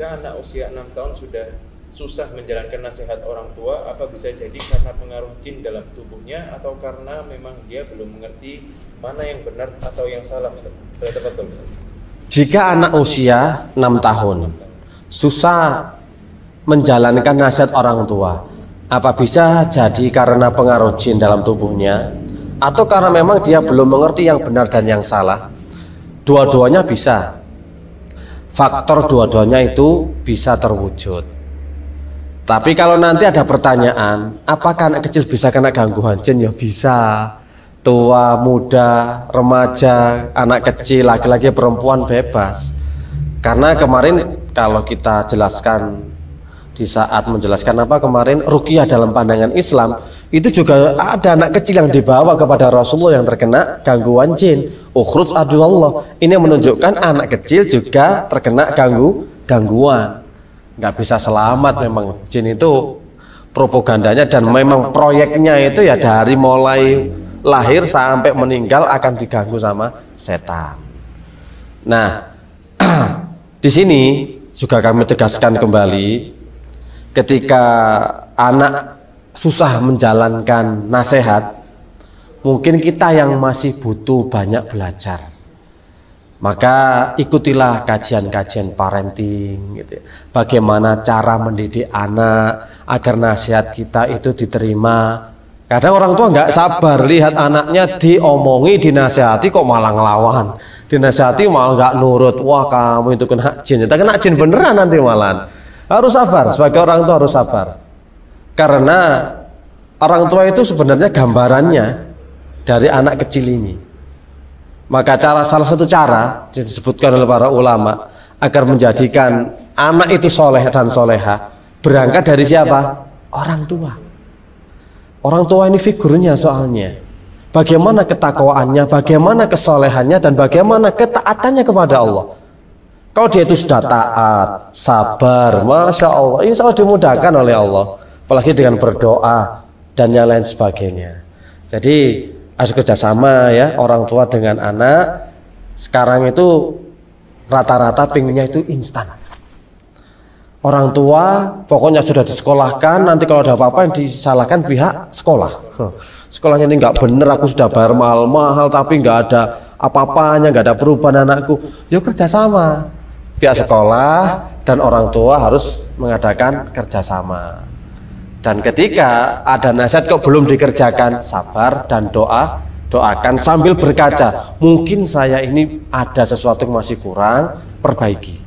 ketika anak usia 6 tahun sudah susah menjalankan nasihat orang tua apa bisa jadi karena pengaruh jin dalam tubuhnya atau karena memang dia belum mengerti mana yang benar atau yang salah Terdapat, Jika, Jika anak usia 6 tahun, tahun susah menjalankan nasihat orang tua apa bisa jadi karena pengaruh jin dalam tubuhnya atau karena memang dia belum mengerti yang benar dan yang salah dua-duanya bisa faktor dua-duanya itu bisa terwujud. Tapi kalau nanti ada pertanyaan, apakah anak kecil bisa kena gangguan jin? Ya bisa. Tua, muda, remaja, anak kecil, laki-laki, perempuan bebas. Karena kemarin kalau kita jelaskan di saat menjelaskan apa kemarin rukiah dalam pandangan Islam itu juga ada anak kecil yang dibawa kepada Rasulullah yang terkena gangguan jin ukhruj Allah, Ini menunjukkan anak kecil juga terkena ganggu gangguan. Nggak bisa selamat memang jin itu propagandanya dan memang proyeknya itu ya dari mulai lahir sampai meninggal akan diganggu sama setan. Nah, di sini juga kami tegaskan kembali ketika anak susah menjalankan nasihat Mungkin kita yang masih butuh banyak belajar. Maka ikutilah kajian-kajian parenting, gitu. Ya. bagaimana cara mendidik anak agar nasihat kita itu diterima. Kadang orang tua nggak sabar lihat anaknya diomongi, dinasihati kok malah ngelawan, dinasihati malah nggak nurut. Wah kamu itu kena jin, kita kena jin beneran nanti malam. Harus sabar, sebagai orang tua harus sabar. Karena orang tua itu sebenarnya gambarannya dari anak kecil ini. Maka cara salah satu cara disebutkan oleh para ulama agar menjadikan anak itu soleh dan soleha berangkat dari siapa? Orang tua. Orang tua ini figurnya soalnya. Bagaimana ketakwaannya, bagaimana kesolehannya, dan bagaimana ketaatannya kepada Allah. Kalau dia itu sudah taat, sabar, masya Allah, insya Allah dimudahkan oleh Allah, apalagi dengan berdoa dan yang lain sebagainya. Jadi harus kerjasama ya orang tua dengan anak. Sekarang itu rata-rata pinginnya itu instan. Orang tua pokoknya sudah disekolahkan, nanti kalau ada apa-apa yang disalahkan pihak sekolah. Sekolahnya ini nggak bener, aku sudah bayar mahal-mahal tapi nggak ada apa-apanya, nggak ada perubahan anakku. Yuk ya kerjasama. Pihak sekolah dan orang tua harus mengadakan kerjasama. Dan ketika ada nasihat kok belum dikerjakan, sabar dan doa, doakan sambil berkaca. Mungkin saya ini ada sesuatu yang masih kurang, perbaiki.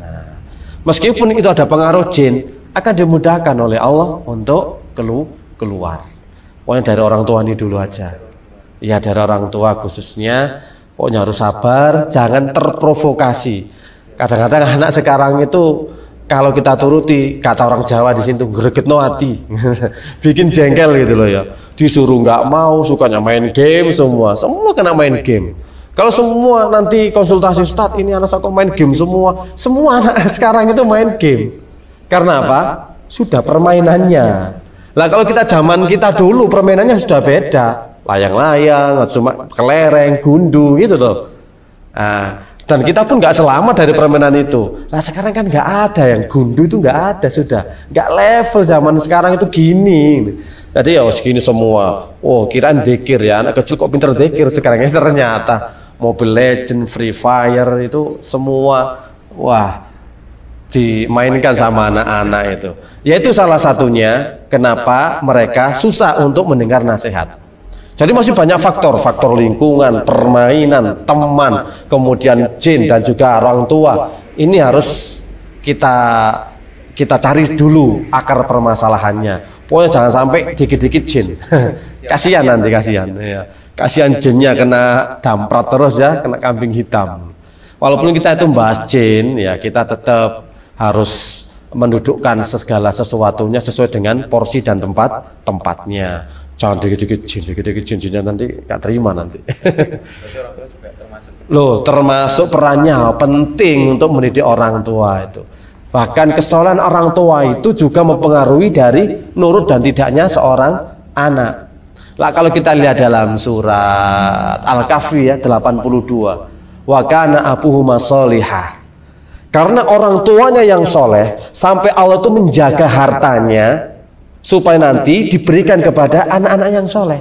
Nah, meskipun itu ada pengaruh jin, akan dimudahkan oleh Allah untuk kelu keluar. Pokoknya dari orang tua ini dulu aja. Ya dari orang tua khususnya, pokoknya harus sabar, jangan terprovokasi. Kadang-kadang anak sekarang itu kalau kita turuti kata orang Jawa di sini tuh greget no hati bikin jengkel gitu loh ya disuruh nggak mau sukanya main game semua semua kena main game kalau semua nanti konsultasi Ustaz ini anak saya main game semua semua anak sekarang itu main game karena apa sudah permainannya lah kalau kita zaman kita dulu permainannya sudah beda layang-layang cuma kelereng gundu gitu loh nah, dan kita pun nggak selamat dari permainan gitu? itu. Nah sekarang kan nggak ada yang gundu itu nggak ada sudah. Nggak level zaman sekarang itu gini. Jadi ya segini semua. Oh kirain dekir ya anak kecil kok pinter dekir sekarang ini ya, ternyata Mobile Legend, Free Fire itu semua wah dimainkan sama anak-anak itu. Ya itu salah satunya kenapa mereka susah untuk mendengar nasihat. Jadi masih banyak faktor, faktor lingkungan, permainan, teman, kemudian jin dan juga orang tua. Ini harus kita kita cari dulu akar permasalahannya. Pokoknya jangan sampai dikit-dikit jin. kasihan nanti kasihan. Iya. Kasihan jinnya kena damprat terus ya, kena kambing hitam. Walaupun kita itu membahas jin, ya kita tetap harus mendudukkan segala sesuatunya sesuai dengan porsi dan tempat tempatnya. Jangan dikit-dikit jin, dikit-dikit jin, jinnya nanti gak terima nanti. Loh, termasuk perannya penting untuk mendidik orang tua itu. Bahkan kesalahan orang tua itu juga mempengaruhi dari nurut dan tidaknya seorang anak. Lah kalau kita lihat dalam surat Al-Kahfi ya 82. Wa kana abuhuma solihah. Karena orang tuanya yang soleh, sampai Allah itu menjaga hartanya, supaya nanti diberikan kepada anak-anak yang soleh.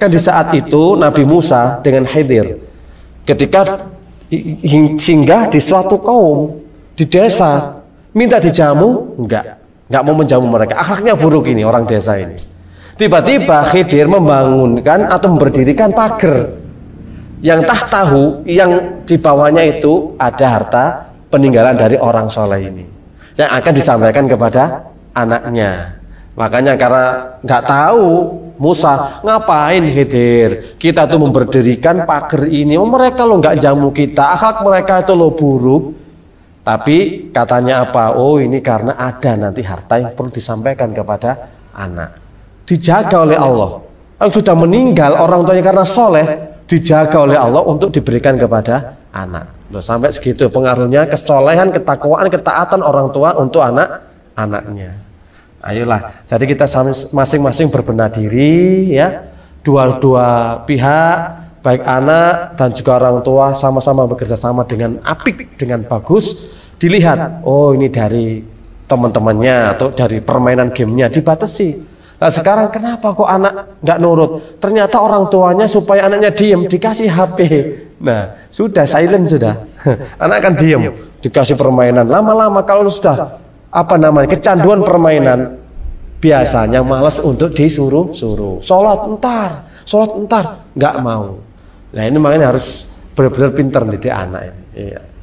Kan di saat itu Nabi Musa dengan Khidir ketika singgah di suatu kaum di desa minta dijamu enggak enggak mau menjamu mereka akhlaknya buruk ini orang desa ini tiba-tiba Khidir membangunkan atau memberdirikan pagar yang tak tahu yang di bawahnya itu ada harta peninggalan dari orang soleh ini yang akan disampaikan kepada anaknya Makanya karena nggak tahu Musa ngapain hidir Kita tuh memberdirikan pagar ini. Oh, mereka lo nggak jamu kita. Akhlak mereka itu lo buruk. Tapi katanya apa? Oh ini karena ada nanti harta yang perlu disampaikan kepada anak. Dijaga oleh Allah. Yang sudah meninggal orang tuanya karena soleh dijaga oleh Allah untuk diberikan kepada anak. Loh sampai segitu pengaruhnya kesolehan, ketakwaan, ketaatan orang tua untuk anak-anaknya. Ayolah, jadi kita masing-masing berbenah diri ya. Dua-dua pihak, baik anak dan juga orang tua sama-sama bekerja sama dengan apik, dengan bagus. Dilihat, oh ini dari teman-temannya atau dari permainan gamenya dibatasi. Nah sekarang kenapa kok anak nggak nurut? Ternyata orang tuanya supaya anaknya diem dikasih HP. Nah sudah silent sudah. Anak akan diem dikasih permainan. Lama-lama kalau sudah apa namanya kecanduan permainan biasanya malas untuk disuruh-suruh. Sholat entar, sholat entar, nggak mau. Nah ini makanya harus benar-benar pinter nih di anak ini. Iya.